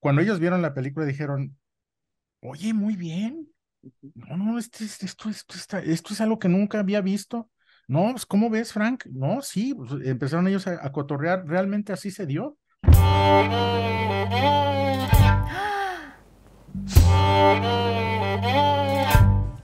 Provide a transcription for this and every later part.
cuando ellos vieron la película dijeron, oye, muy bien, no, no, este esto, esto, esto, es algo que nunca había visto. No, pues, ¿cómo ves, Frank? No, sí, pues, empezaron ellos a, cotorrear, realmente así se dio.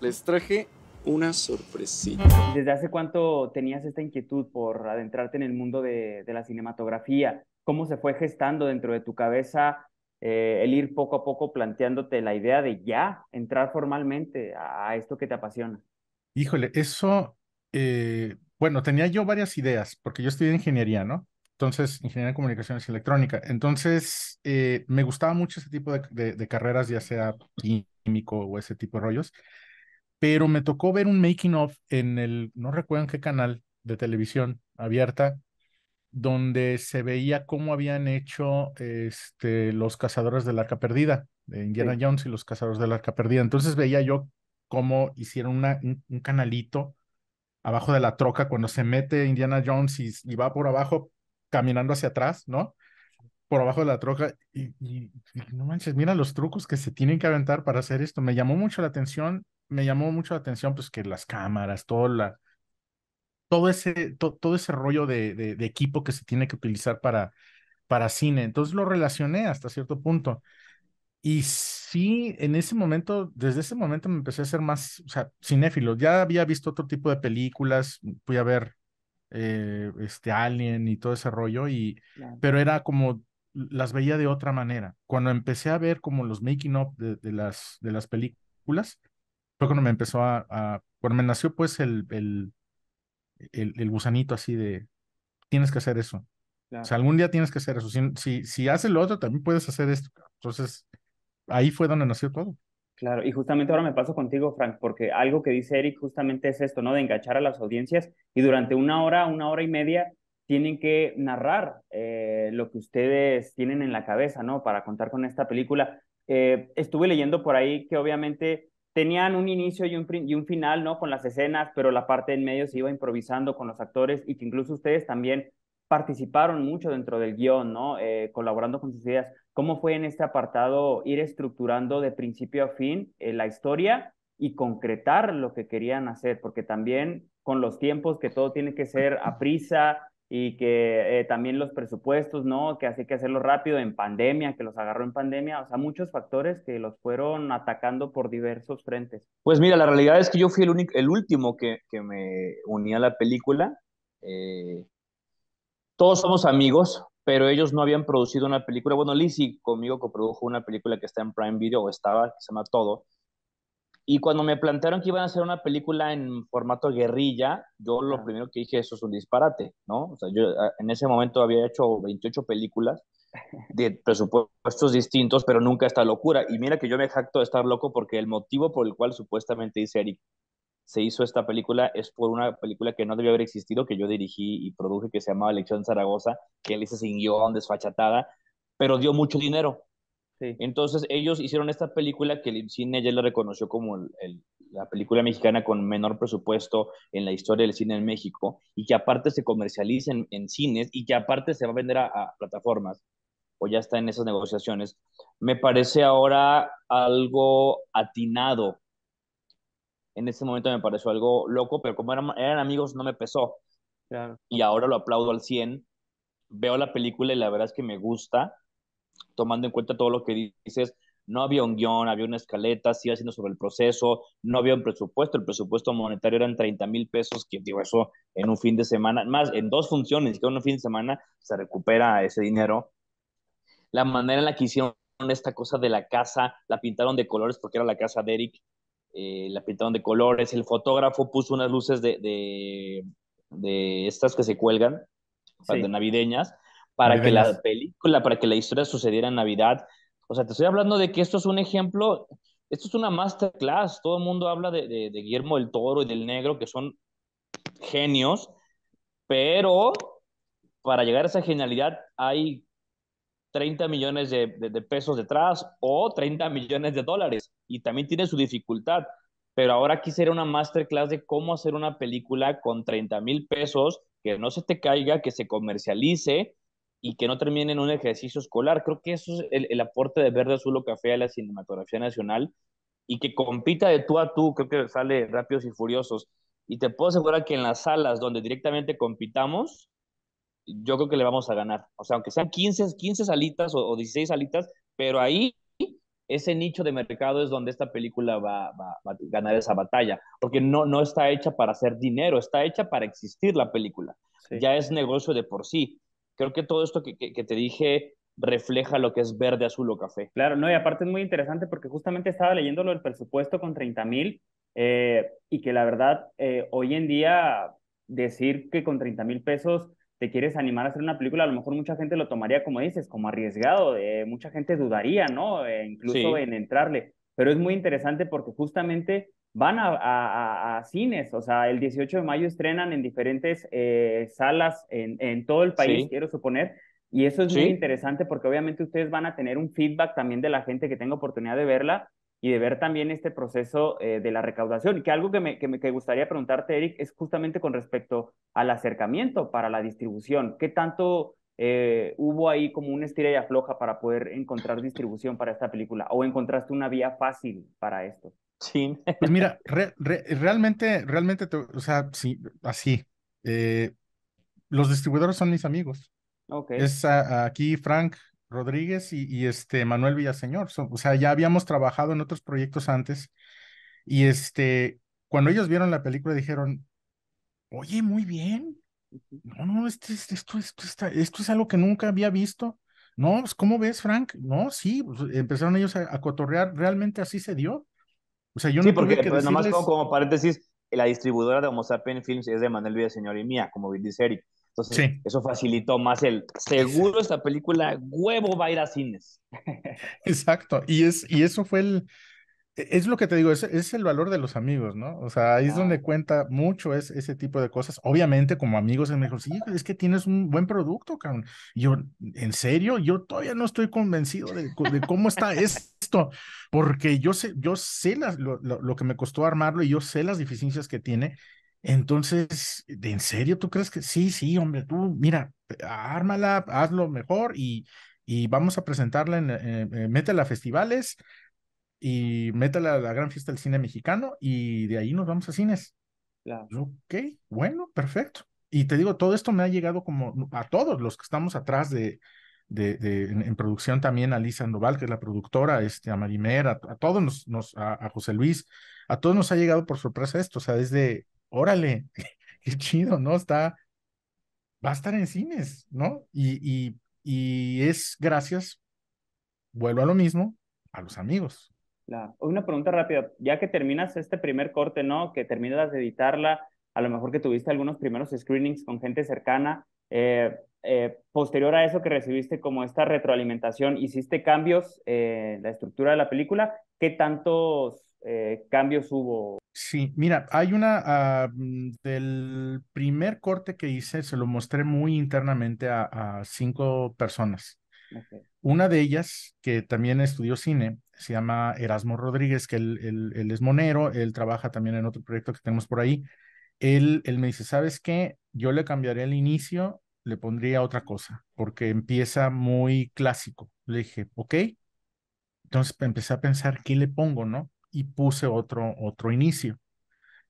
Les traje una sorpresita. ¿Desde hace cuánto tenías esta inquietud por adentrarte en el mundo de, de la cinematografía? ¿Cómo se fue gestando dentro de tu cabeza eh, el ir poco a poco planteándote la idea de ya entrar formalmente a, esto que te apasiona? Híjole, eso, eh, bueno, tenía yo varias ideas, porque yo estudié ingeniería, ¿no? Entonces, ingeniería de comunicaciones y electrónica. Entonces, eh, me gustaba mucho ese tipo de, de, carreras, ya sea químico o ese tipo de rollos, pero me tocó ver un making of en el, no recuerdo en qué canal de televisión abierta, donde se veía cómo habían hecho este, los cazadores del arca perdida, de Indiana Jones y los cazadores del arca perdida. Entonces veía yo cómo hicieron un, canalito abajo de la troca cuando se mete Indiana Jones y, va por abajo caminando hacia atrás, ¿no? Por abajo de la troca y, y, no manches, mira los trucos que se tienen que aventar para hacer esto. Me llamó mucho la atención, me llamó mucho la atención pues que las cámaras, todo la, todo ese, todo ese rollo de, de, equipo que se tiene que utilizar para, para cine. Entonces lo relacioné hasta cierto punto. Y sí, en ese momento, desde ese momento me empecé a ser más o sea, cinéfilo. Ya había visto otro tipo de películas, fui a ver eh, este Alien y todo ese rollo, y, pero era como las veía de otra manera. Cuando empecé a ver como los making up de, las, de las películas, fue cuando me empezó a, a, cuando me nació pues el, el, el, gusanito así de, tienes que hacer eso. O sea, algún día tienes que hacer eso. Si, si, haces lo otro, también puedes hacer esto. Entonces, ahí fue donde nació todo. Claro, y justamente ahora me paso contigo, Frank, porque algo que dice Eric justamente es esto, ¿no? De enganchar a las audiencias y durante una hora, una hora y media, tienen que narrar eh, lo que ustedes tienen en la cabeza, ¿no? Para contar con esta película. Eh, estuve leyendo por ahí que obviamente tenían un inicio y un, final, ¿no? Con las escenas, pero la parte en medio se iba improvisando con los actores y que incluso ustedes también participaron mucho dentro del guión, ¿no? Eh, colaborando con sus ideas. ¿Cómo fue en este apartado ir estructurando de principio a fin eh, la historia y concretar lo que querían hacer? Porque también con los tiempos que todo tiene que ser a prisa, y que eh, también los presupuestos, ¿no? Que hace que hacerlo rápido en pandemia, que los agarró en pandemia, o sea, muchos factores que los fueron atacando por diversos frentes. Pues mira, la realidad es que yo fui el, único, último que, me uní a la película. Eh, todos somos amigos, pero ellos no habían producido una película. Bueno, Lizzie conmigo produjo una película que está en Prime Video, o estaba, que se llama Todo, y cuando me plantearon que iban a hacer una película en formato guerrilla, yo lo primero que dije, eso es un disparate, ¿no? O sea, yo ah, en ese momento había hecho 28 películas de presupuestos distintos, pero nunca esta locura. Y mira que yo me jacto de estar loco porque el motivo por el cual supuestamente dice Eric se hizo esta película es por una película que no debió haber existido, que yo dirigí y produje, que se llamaba Elección Zaragoza, que él hizo sin guión, desfachatada, pero dio mucho dinero. Entonces ellos hicieron esta película que el cine ya lo reconoció como la película mexicana con menor presupuesto en la historia del cine en México y que aparte se comercializa en, cines y que aparte se va a vender a, plataformas o ya está en esas negociaciones, me parece ahora algo atinado. En ese momento me pareció algo loco, pero como eran, amigos no me pesó. Y ahora lo aplaudo al 100. Veo la película y la verdad es que me gusta tomando en cuenta todo lo que dices, no había un guión, había una escaleta, se iba haciendo sobre el proceso, no había un presupuesto, el presupuesto monetario eran 30 mil pesos, que digo, eso en un fin de semana, más en dos funciones, que en un fin de semana se recupera ese dinero. La manera en la que hicieron esta cosa de la casa, la pintaron de colores porque era la casa de Eric, eh, la pintaron de colores, el fotógrafo puso unas luces de, de, estas que se cuelgan, de navideñas, para que la película, para que la historia sucediera en Navidad. O sea, te estoy hablando de que esto es un ejemplo, esto es una masterclass. Todo el mundo habla de, Guillermo del Toro y del Negro, que son genios, pero para llegar a esa genialidad hay 30 millones de, pesos detrás o 30 millones de dólares. Y también tiene su dificultad. Pero ahora quisiera una masterclass de cómo hacer una película con 30 mil pesos, que no se te caiga, que se comercialice y que no terminen en un ejercicio escolar. Creo que eso es el, aporte de Verde Azul o Café a la cinematografía nacional y que compita de tú a tú, creo que sale Rápidos y Furiosos. Y te puedo asegurar que en las salas donde directamente compitamos, yo creo que le vamos a ganar. O sea, aunque sean 15, 15 salitas o, 16 salitas, pero ahí ese nicho de mercado es donde esta película va, a ganar esa batalla, porque no, no está hecha para hacer dinero, está hecha para existir la película. Ya es negocio de por sí creo que todo esto que, te dije refleja lo que es verde, azul o café. Claro, no, y aparte es muy interesante porque justamente estaba leyendo lo del presupuesto con 30 mil eh, y que la verdad eh, hoy en día decir que con 30 mil pesos te quieres animar a hacer una película, a lo mejor mucha gente lo tomaría como dices, como arriesgado, eh, mucha gente dudaría, ¿no? incluso en entrarle, pero es muy interesante porque justamente van a, cines, o sea, el 18 de mayo estrenan en diferentes eh, salas en, todo el país, quiero suponer, y eso es muy interesante porque obviamente ustedes van a tener un feedback también de la gente que tenga oportunidad de verla y de ver también este proceso eh, de la recaudación, Y que algo que me, que me que gustaría preguntarte, Eric, es justamente con respecto al acercamiento para la distribución, ¿qué tanto eh, hubo ahí como una estira y afloja para poder encontrar distribución para esta película o encontraste una vía fácil para esto? Sí. Pues mira, realmente, realmente, o sea, sí, así. Eh, los distribuidores son mis amigos. Okay. Es aquí Frank Rodríguez y, este Manuel Villaseñor. o sea, ya habíamos trabajado en otros proyectos antes. Y este, cuando ellos vieron la película dijeron, oye, muy bien. No, no, este esto, esto, esto, esto es algo que nunca había visto. No, pues, ¿cómo ves, Frank? No, sí, pues, empezaron ellos a, a, cotorrear, realmente así se dio. O sea, yo sí, porque que pues, nomás como, paréntesis, la distribuidora de Homo Sapiens Films es de Manuel Señor y mía, como dice Eric. Entonces, eso facilitó más el seguro esta película huevo va a ir a cines. Exacto, y es y eso fue el es lo que te digo, es, es el valor de los amigos, ¿no? O sea, ahí es donde cuenta mucho es, ese tipo de cosas. Obviamente, como amigos, es mejor, sí, es que tienes un buen producto, cabrón. Yo, en serio, yo todavía no estoy convencido de, de cómo está esto esto, porque yo sé, yo sé lo, que me costó armarlo y yo sé las deficiencias que tiene. Entonces, ¿en serio tú crees que sí, sí, hombre, tú mira, ármala, hazlo mejor y, y vamos a presentarla, en, métela a festivales y métela a la gran fiesta del cine mexicano y de ahí nos vamos a cines. Claro. Ok, bueno, perfecto. Y te digo, todo esto me ha llegado como a todos los que estamos atrás de, de, de en, producción también a Lisa Noval, que es la productora, este, a Marimer, a, todos nos, nos a, José Luis, a todos nos ha llegado por sorpresa esto, o sea, desde, órale, qué chido, ¿no? Está, va a estar en cines, ¿no? Y, y, y es gracias, vuelvo a lo mismo, a los amigos. La, una pregunta rápida, ya que terminas este primer corte, ¿no? Que terminas de editarla, a lo mejor que tuviste algunos primeros screenings con gente cercana, eh, eh, posterior a eso que recibiste como esta retroalimentación, hiciste cambios en eh, la estructura de la película. ¿Qué tantos eh, cambios hubo? Sí, mira, hay una ah, mm, del primer corte que hice, se lo mostré muy internamente a, cinco personas. Una de ellas, que también estudió cine, se llama Erasmo Rodríguez, que él, es monero, él trabaja también en otro proyecto que tenemos por ahí. Él, él me dice, ¿sabes qué? Yo le cambiaré el inicio le pondría otra cosa, porque empieza muy clásico. Le dije, ok, entonces empecé a pensar qué le pongo, ¿no? Y puse otro, otro inicio,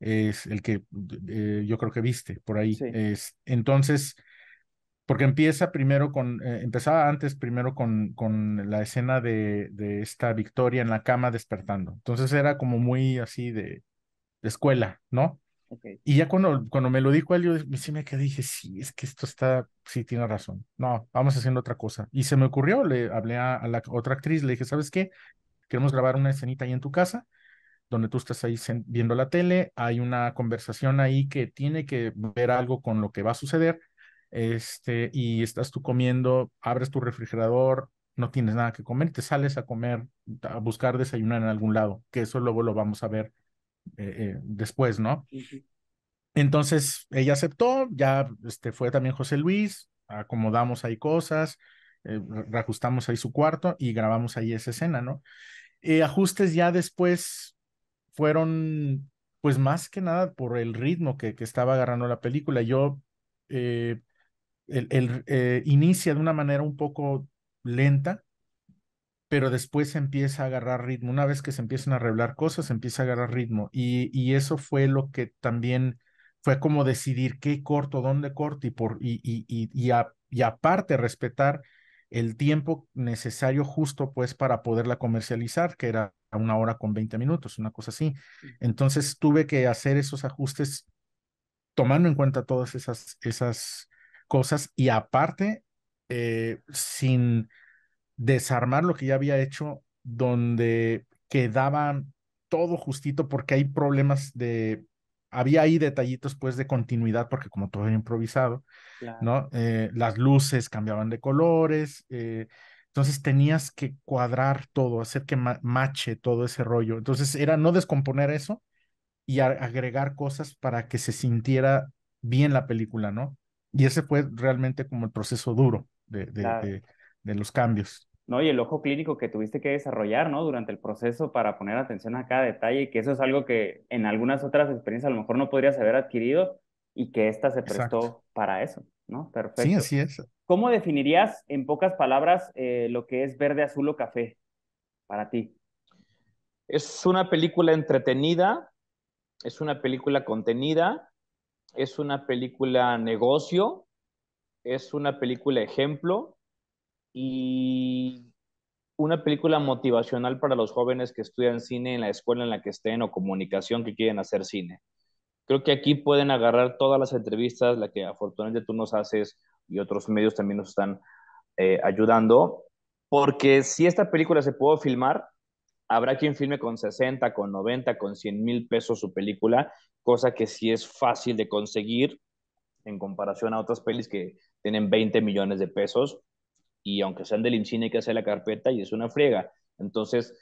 es el que eh, yo creo que viste por ahí. Es, entonces, porque empieza primero con, eh, empezaba antes primero con, con la escena de, esta Victoria en la cama despertando. Entonces era como muy así de escuela, ¿no? Y ya cuando, cuando me lo dijo él, yo me quedé, dije, sí, es que esto está, sí, tiene razón. No, vamos haciendo otra cosa. Y se me ocurrió, le hablé a, la otra actriz, le dije, ¿sabes qué? Queremos grabar una escenita ahí en tu casa, donde tú estás ahí viendo la tele, hay una conversación ahí que tiene que ver algo con lo que va a suceder, este, y estás tú comiendo, abres tu refrigerador, no tienes nada que comer, te sales a comer, a buscar desayunar en algún lado, que eso luego lo vamos a ver eh, eh, después, ¿no? Entonces ella aceptó, ya este, fue también José Luis, acomodamos ahí cosas, eh, reajustamos ahí su cuarto y grabamos ahí esa escena, ¿no? ajustes ya después fueron, pues más que nada por el ritmo que, que estaba agarrando la película. Yo el, el inicia de una manera un poco lenta, pero después empieza a agarrar ritmo. Una vez que se empiezan a arreglar cosas, empieza a agarrar ritmo. Y, y eso fue lo que también fue como decidir qué corto, dónde corto y, por, y, y, y, aparte respetar el tiempo necesario justo pues para poderla comercializar, que era una hora con 20 minutos, una cosa así. Entonces tuve que hacer esos ajustes tomando en cuenta todas esas, esas cosas y aparte eh, sin desarmar lo que ya había hecho, donde quedaba todo justito porque hay problemas de, había ahí detallitos pues de continuidad porque como todo era improvisado, ¿no? Eh, las luces cambiaban de colores, eh, entonces tenías que cuadrar todo, hacer que mache todo ese rollo. Entonces era no descomponer eso y agregar cosas para que se sintiera bien la película, ¿no? Y ese fue realmente como el proceso duro de, de los cambios. No, y el ojo clínico que tuviste que desarrollar, ¿no? Durante el proceso para poner atención a cada detalle, y que eso es algo que en algunas otras experiencias a lo mejor no podrías haber adquirido y que esta se prestó para eso, ¿no? Perfecto. Sí, así es. ¿Cómo definirías en pocas palabras eh, lo que es verde, azul o café para ti? Es una película entretenida, es una película contenida, es una película negocio, es una película ejemplo, y una película motivacional para los jóvenes que estudian cine en la escuela en la que estén o comunicación que quieren hacer cine. Creo que aquí pueden agarrar todas las entrevistas, la que afortunadamente tú nos haces y otros medios también nos están eh, ayudando, porque si esta película se puede filmar, habrá quien filme con 60, con 90, con 100 mil pesos su película, cosa que sí es fácil de conseguir en comparación a otras pelis que tienen 20 millones de pesos y aunque sean del incine hay que hacer la carpeta y es una friega. Entonces,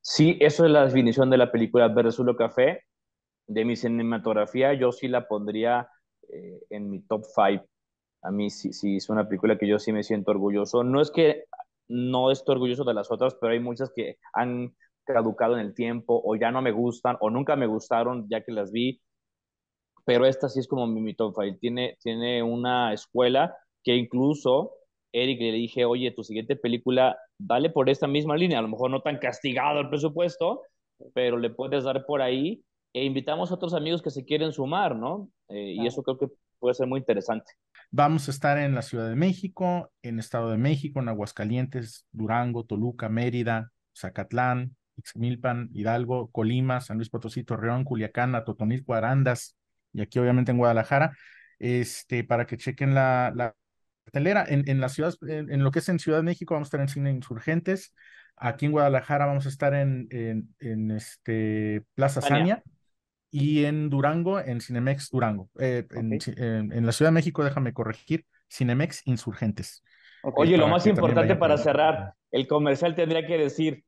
sí, eso es la definición de la película Verde Zulo Café. De mi cinematografía, yo sí la pondría eh, en mi top five. A mí sí, sí es una película que yo sí me siento orgulloso. No es que no estoy orgulloso de las otras, pero hay muchas que han caducado en el tiempo o ya no me gustan o nunca me gustaron ya que las vi. Pero esta sí es como mi, top five. Tiene, tiene una escuela que incluso Eric le dije, oye, tu siguiente película, dale por esta misma línea, a lo mejor no tan castigado el presupuesto, pero le puedes dar por ahí e invitamos a otros amigos que se quieren sumar, ¿no? Eh, y eso creo que puede ser muy interesante. Vamos a estar en la Ciudad de México, en Estado de México, en Aguascalientes, Durango, Toluca, Mérida, Zacatlán, Ixmilpan, Hidalgo, Colima, San Luis Potosí, Torreón, Culiacán, totoní Arandas y aquí obviamente en Guadalajara. Este, para que chequen la telera, En, la ciudad, en, lo que es en Ciudad de México, vamos a estar en Cine Insurgentes. Aquí en Guadalajara vamos a estar en, en, este Plaza Sania y en Durango, en Cinemex Durango. Eh, en, la Ciudad de México, déjame corregir, Cinemex Insurgentes. Oye, lo más importante para cerrar, el comercial tendría que decir,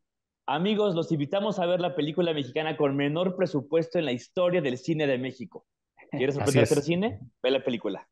amigos, los invitamos a ver la película mexicana con menor presupuesto en la historia del cine de México. ¿Quieres aprender a hacer cine? Ve la película.